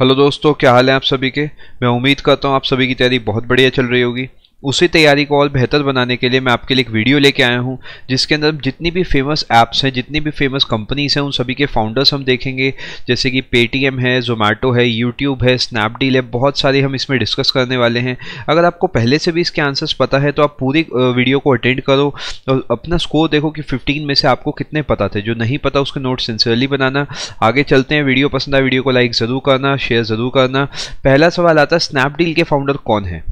hello दोस्तों क्या हाल है आप सभी के मैं उम्मीद करता हूँ आप सभी की तैयारी बहुत बढ़िया चल रही होगी उसी तैयारी को और बेहतर बनाने के लिए मैं आपके लिए एक वीडियो लेके आया हूँ जिसके अंदर जितनी भी फेमस ऐप्स हैं जितनी भी फेमस कंपनीज हैं उन सभी के फाउंडर्स हम देखेंगे जैसे कि पेटीएम है जोमेटो है यूट्यूब है स्नैपडील है बहुत सारी हम इसमें डिस्कस करने वाले हैं अगर आपको पहले से भी इसके आंसर्स पता है तो आप पूरी वीडियो को अटेंड करो और अपना स्कोर देखो कि फिफ्टीन में से आपको कितने पता थे जो नहीं पता उसके नोट सिंसियरली बनाना आगे चलते हैं वीडियो पसंद आए वीडियो को लाइक ज़रूर करना शेयर ज़रूर करना पहला सवाल आता है स्नैपडील के फाउंडर कौन है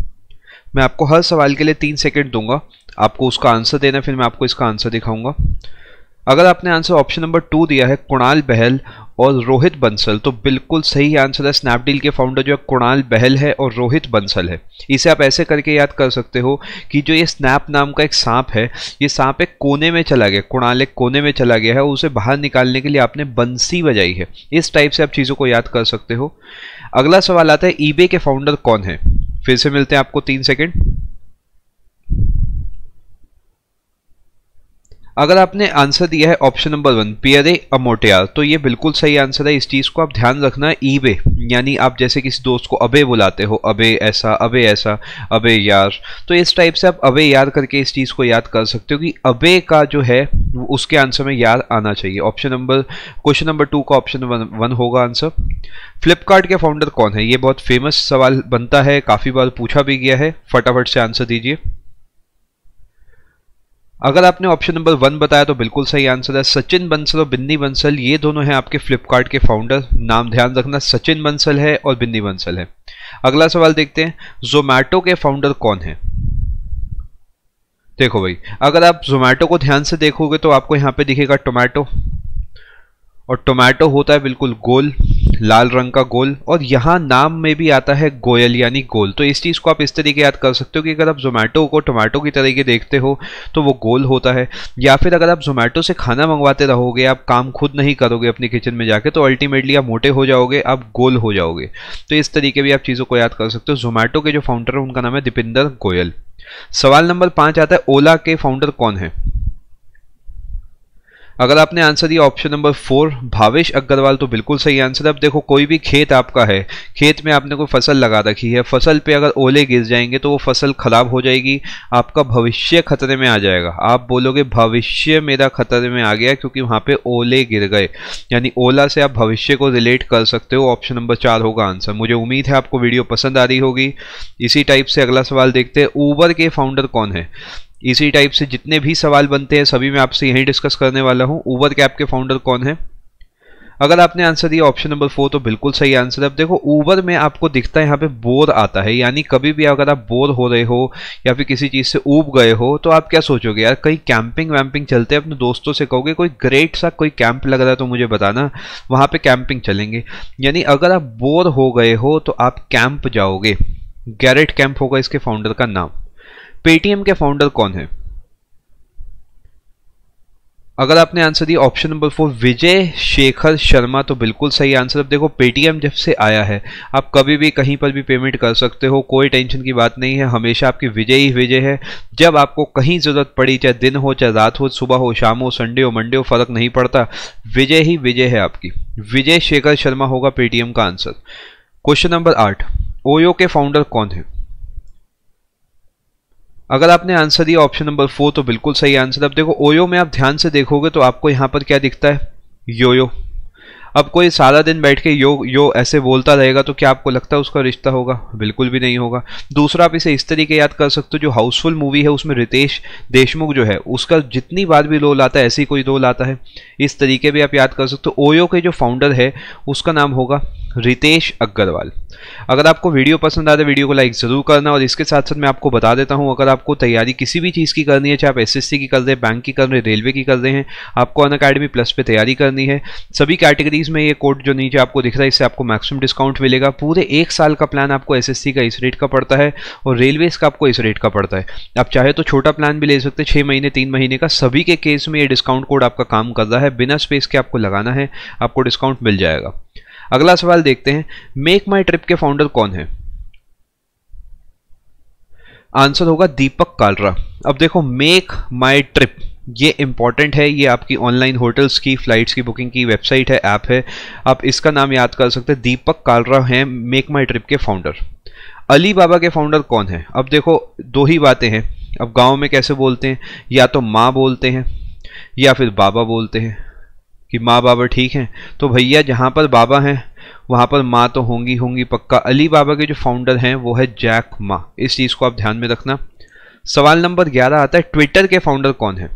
मैं आपको हर सवाल के लिए तीन सेकेंड दूंगा आपको उसका आंसर देना फिर मैं आपको इसका आंसर दिखाऊंगा अगर आपने आंसर ऑप्शन नंबर टू दिया है कुणाल बहल और रोहित बंसल तो बिल्कुल सही आंसर है स्नैपडील के फाउंडर जो है कुणाल बहल है और रोहित बंसल है इसे आप ऐसे करके याद कर सकते हो कि जो ये स्नैप नाम का एक सांप है ये सांप एक कोने में चला गया कुणाल एक कोने में चला गया है और उसे बाहर निकालने के लिए आपने बंसी बजाई है इस टाइप से आप चीज़ों को याद कर सकते हो अगला सवाल आता है ईबे के फाउंडर कौन है फिर से मिलते हैं आपको तीन सेकेंड अगर आपने आंसर दिया है option number one Pierre Omidyar तो ये बिल्कुल सही आंसर है इस चीज़ को आप ध्यान रखना है वे यानी आप जैसे किसी दोस्त को अबे बुलाते हो अबे ऐसा अबे ऐसा अबे यार तो इस टाइप से आप अबे यार करके इस चीज़ को याद कर सकते हो कि अबे का जो है उसके आंसर में यार आना चाहिए option number question number two का ऑप्शन वन होगा आंसर फ्लिपकार्ट के फाउंडर कौन है ये बहुत फेमस सवाल बनता है काफ़ी बार पूछा भी गया है फटाफट से आंसर दीजिए अगर आपने ऑप्शन नंबर वन बताया तो बिल्कुल सही आंसर है सचिन बंसल और बिन्नी बंसल ये दोनों हैं आपके फ्लिपकार्ट के फाउंडर नाम ध्यान रखना सचिन बंसल है और बिन्नी बंसल है अगला सवाल देखते हैं जोमैटो के फाउंडर कौन है देखो भाई अगर आप जोमैटो को ध्यान से देखोगे तो आपको यहाँ पे दिखेगा टोमैटो और टोमेटो होता है बिल्कुल गोल लाल रंग का गोल और यहाँ नाम में भी आता है गोयल यानी गोल तो इस चीज़ को आप इस तरीके याद कर सकते हो कि अगर आप जोमेटो को टोमेटो की तरीके देखते हो तो वो गोल होता है या फिर अगर आप जोमेटो से खाना मंगवाते रहोगे आप काम खुद नहीं करोगे अपने किचन में जाके तो अल्टीमेटली आप मोटे हो जाओगे आप गोल हो जाओगे तो इस तरीके भी आप चीज़ों को याद कर सकते हो जोमेटो के जो फाउंडर है उनका नाम है दीपिंदर गोयल सवाल नंबर पाँच आता है ओला के फाउंडर कौन है अगर आपने आंसर दिया option number four Bhavesh Aggarwal तो बिल्कुल सही आंसर है अब देखो कोई भी खेत आपका है खेत में आपने कोई फसल लगा रखी है फसल पे अगर ओले गिर जाएंगे तो वो फसल खराब हो जाएगी आपका भविष्य खतरे में आ जाएगा आप बोलोगे भविष्य मेरा खतरे में आ गया क्योंकि वहाँ पे ओले गिर गए यानी ओला से आप भविष्य को रिलेट कर सकते हो ऑप्शन नंबर चार होगा आंसर मुझे उम्मीद है आपको वीडियो पसंद आ रही होगी इसी टाइप से अगला सवाल देखते हैं ऊबर के फाउंडर कौन है इसी टाइप से जितने भी सवाल बनते हैं सभी मैं आपसे यही डिस्कस करने वाला हूँ ऊबर कैब के फाउंडर कौन है अगर आपने आंसर दिया ऑप्शन नंबर फोर तो बिल्कुल सही आंसर है अब देखो ऊबर में आपको दिखता है यहाँ पे बोर आता है यानी कभी भी अगर आप बोर हो रहे हो या फिर किसी चीज़ से ऊब गए हो तो आप क्या सोचोगे यार कहीं कैंपिंग वैम्पिंग चलते हैं अपने दोस्तों से कहोगे कोई ग्रेट सा कोई कैंप लग रहा है तो मुझे बताना वहाँ पर कैंपिंग चलेंगे यानी अगर आप बोर हो गए हो तो आप कैंप जाओगे गैरेट कैंप होगा इसके फाउंडर का नाम पेटीएम के फाउंडर कौन है अगर आपने आंसर दिया option number four Vijay Shekhar Sharma तो बिल्कुल सही आंसर अब देखो पेटीएम जब से आया है आप कभी भी कहीं पर भी पेमेंट कर सकते हो कोई टेंशन की बात नहीं है हमेशा आपकी विजय ही विजय है जब आपको कहीं ज़रूरत पड़ी चाहे दिन हो चाहे रात हो सुबह हो शाम हो संडे हो मंडे हो फर्क नहीं पड़ता विजय ही विजय है आपकी विजय शेखर शर्मा होगा पेटीएम का आंसर क्वेश्चन नंबर आठ ओयो के फाउंडर कौन है अगर आपने आंसर दिया ऑप्शन नंबर फोर तो बिल्कुल सही आंसर अब देखो ओयो में आप ध्यान से देखोगे तो आपको यहाँ पर क्या दिखता है योयो अब कोई सारा दिन बैठ के यो यो ऐसे बोलता रहेगा तो क्या आपको लगता है उसका रिश्ता होगा बिल्कुल भी नहीं होगा दूसरा आप इसे इस तरीके याद कर सकते हो जो हाउसफुल मूवी है उसमें रितेश देशमुख जो है उसका जितनी बार भी रोल आता है ऐसे ही कोई रोल आता है इस तरीके भी आप याद कर सकते हो ओयो के जो फाउंडर है उसका नाम होगा रितेश अग्रवाल अगर आपको वीडियो पसंद आए तो वीडियो को लाइक ज़रूर करना और इसके साथ साथ मैं आपको बता देता हूँ अगर आपको तैयारी किसी भी चीज़ की करनी है चाहे आप एसएससी की कर रहे हैं बैंक की कर रहे हैं रेलवे की कर रहे हैं आपको अन अकेडमी प्लस पे तैयारी करनी है सभी कैटेगरीज सीरीज़ में ये कोड जो नीचे आपको दिख रहा है इससे आपको मैक्सिमम डिस्काउंट मिलेगा पूरे एक साल का प्लान आपको एसएससी का इस रेट का पड़ता है और रेलवेज़ का आपको इस रेट का पड़ता है आप चाहे तो छोटा प्लान भी ले सकते हैं छः महीने तीन महीने का सभी के केस में ये डिस्काउंट कोड आपका काम कर रहा है बिना स्पेस के आपको लगाना है आपको डिस्काउंट मिल जाएगा अगला सवाल देखते हैं मेक माई ट्रिप के फाउंडर कौन है आंसर होगा दीपक कालरा अब देखो मेक माई ट्रिप ये इंपॉर्टेंट है ये आपकी ऑनलाइन होटल्स की फ़्लाइट्स की बुकिंग की वेबसाइट है ऐप है आप इसका नाम याद कर सकते हैं दीपक कालरा हैं मेक माई ट्रिप के फाउंडर अली बाबा के फाउंडर कौन है अब देखो दो ही बातें हैं अब गांव में कैसे बोलते हैं या तो माँ बोलते हैं या फिर बाबा बोलते हैं कि माँ बाबा ठीक हैं तो भैया जहाँ पर बाबा हैं वहाँ पर माँ तो होंगी होंगी पक्का अली बाबा के जो फाउंडर हैं वो है जैक माँ इस चीज़ को आप ध्यान में रखना सवाल नंबर ग्यारह आता है ट्विटर के फाउंडर कौन है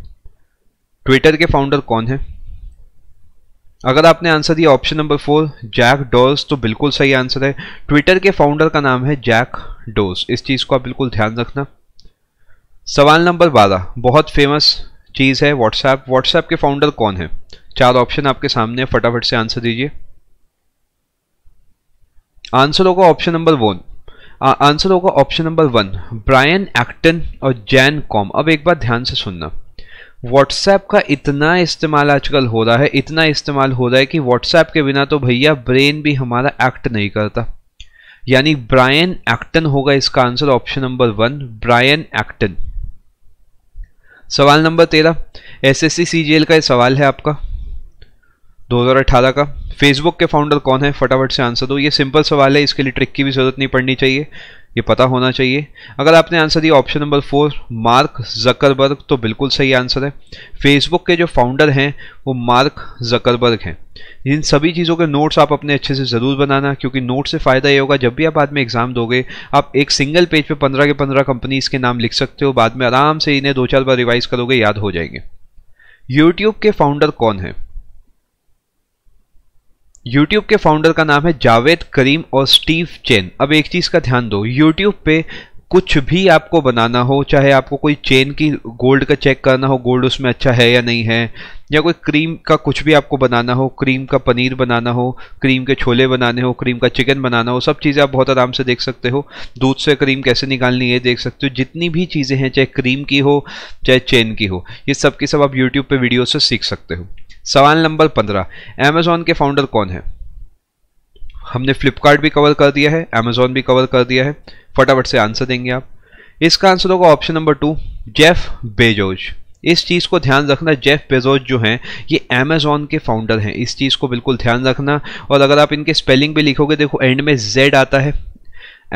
ट्विटर के फाउंडर कौन है अगर आपने आंसर दिया option number four Jack Dorsey तो बिल्कुल सही आंसर है ट्विटर के फाउंडर का नाम है जैक डोज इस चीज़ को आप बिल्कुल ध्यान रखना सवाल नंबर बारह बहुत फेमस चीज़ है व्हाट्सएप व्हाट्सएप के फाउंडर कौन है चार ऑप्शन आपके सामने फटाफट से आंसर दीजिए आंसर होगा ऑप्शन नंबर वन आंसर होगा option number one Brian Acton और जैन कॉम अब एक बार ध्यान से सुनना व्हाट्सएप का इतना इस्तेमाल आजकल हो रहा है इतना इस्तेमाल हो रहा है कि व्हाट्सएप के बिना तो भैया ब्रेन भी हमारा एक्ट नहीं करता यानी ब्रायन एक्टन होगा इसका answer option number one Brian Acton सवाल नंबर तेरह एस एस सी का सवाल है आपका 2018 का फेसबुक के फाउंडर कौन है फटाफट से आंसर दो ये सिंपल सवाल है इसके लिए ट्रिक की भी जरूरत नहीं पड़नी चाहिए ये पता होना चाहिए अगर आपने आंसर दिया option number four Mark Zuckerberg तो बिल्कुल सही आंसर है फेसबुक के जो फाउंडर हैं वो मार्क जकरबर्ग हैं इन सभी चीज़ों के नोट्स आप अपने अच्छे से ज़रूर बनाना क्योंकि नोट से फ़ायदा ये होगा जब भी आप बाद में एग्ज़ाम दोगे आप एक सिंगल पेज पे पंद्रह के पंद्रह कंपनीज़ के नाम लिख सकते हो बाद में आराम से इन्हें दो चार बार रिवाइज़ करोगे याद हो जाएंगे यूट्यूब के फाउंडर कौन है यूट्यूब के फाउंडर का नाम है जावेद करीम और स्टीव चेन अब एक चीज़ का ध्यान दो यूट्यूब पे कुछ भी आपको बनाना हो चाहे आपको कोई चेन की गोल्ड का चेक करना हो गोल्ड उसमें अच्छा है या नहीं है या कोई क्रीम का कुछ भी आपको बनाना हो क्रीम का पनीर बनाना हो क्रीम के छोले बनाने हो क्रीम का चिकन बनाना हो सब चीज़ें आप बहुत आराम से देख सकते हो दूध से क्रीम कैसे निकालनी है देख सकते हो जितनी भी चीज़ें हैं चाहे क्रीम की हो चाहे चेन की हो ये सब की सब आप यूट्यूब पर वीडियो से सीख सकते हो सवाल नंबर पंद्रह अमेजोन के फाउंडर कौन है हमने फ्लिपकार्ट भी कवर कर दिया है अमेजोन भी कवर कर दिया है फटाफट से आंसर देंगे आप इसका आंसर होगा option number two Jeff Bezos इस चीज़ को ध्यान रखना जेफ बेजोज जो हैं ये अमेजोन के फाउंडर हैं इस चीज़ को बिल्कुल ध्यान रखना और अगर आप इनके स्पेलिंग भी लिखोगे देखो एंड में जेड आता है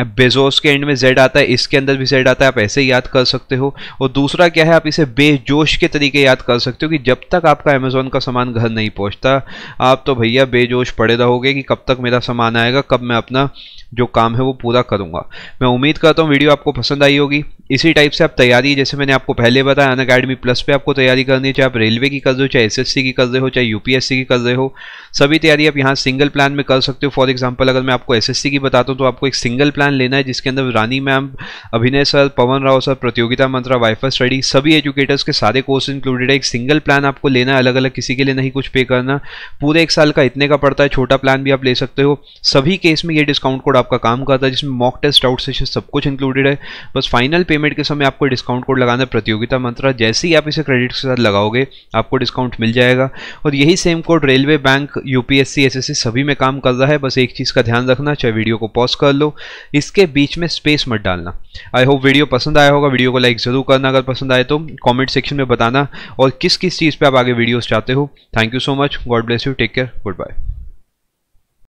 बेजोस के एंड में जेड आता है इसके अंदर भी जेड आता है आप ऐसे याद कर सकते हो और दूसरा क्या है आप इसे बेजोश के तरीके याद कर सकते हो कि जब तक आपका अमेजोन का सामान घर नहीं पहुंचता आप तो भैया बेजोश पड़े रहोगे कि कब तक मेरा सामान आएगा कब मैं अपना जो काम है वो पूरा करूँगा मैं उम्मीद करता हूँ वीडियो आपको पसंद आई होगी इसी टाइप से आप तैयारी जैसे मैंने आपको पहले बताया अन अकेडमी प्लस पे आपको तैयारी करनी है चाहे आप रेलवे की कर रहे हो चाहे एसएससी की कर रहे हो चाहे यूपीएससी की कर रहे हो सभी तैयारी आप यहाँ सिंगल प्लान में कर सकते हो फॉर एग्जांपल अगर मैं आपको एसएससी की बताता हूँ तो आपको एक सिंगल प्लान लेना है जिसके अंदर Rani ma'am Abhinay sir Pawan Rao sir Pratiyogita Mantra वाइफर स्टडी सभी एजुकेटर्स के सारे कोर्स इंक्लूडेड है एक सिंगल प्लान आपको लेना है अलग अलग किसी के लिए नहीं कुछ पे करना पूरे एक साल का इतने का पड़ता है छोटा प्लान भी आप ले सकते हो सभी केस में ये डिस्काउंट कोड आपका काम करता है जिसमें मॉक टेस्ट आउट सेशन सब कुछ इंक्लूडेड है बस फाइनल पे पेमेंट के समय आपको डिस्काउंट कोड लगाना है प्रतियोगिता मंत्रा जैसे ही आप इसे क्रेडिट के साथ लगाओगे आपको डिस्काउंट मिल जाएगा और यही same code railway bank UPSC SSC सभी में काम कर रहा है बस एक चीज़ का ध्यान रखना चाहे वीडियो को पॉज कर लो इसके बीच में स्पेस मत डालना आई होप वीडियो पसंद आया होगा वीडियो को लाइक ज़रूर करना अगर पसंद आए तो कॉमेंट सेक्शन में बताना और किस किस चीज़ पर आप आगे वीडियोज़ चाहते हो thank you so much God bless you take care good bye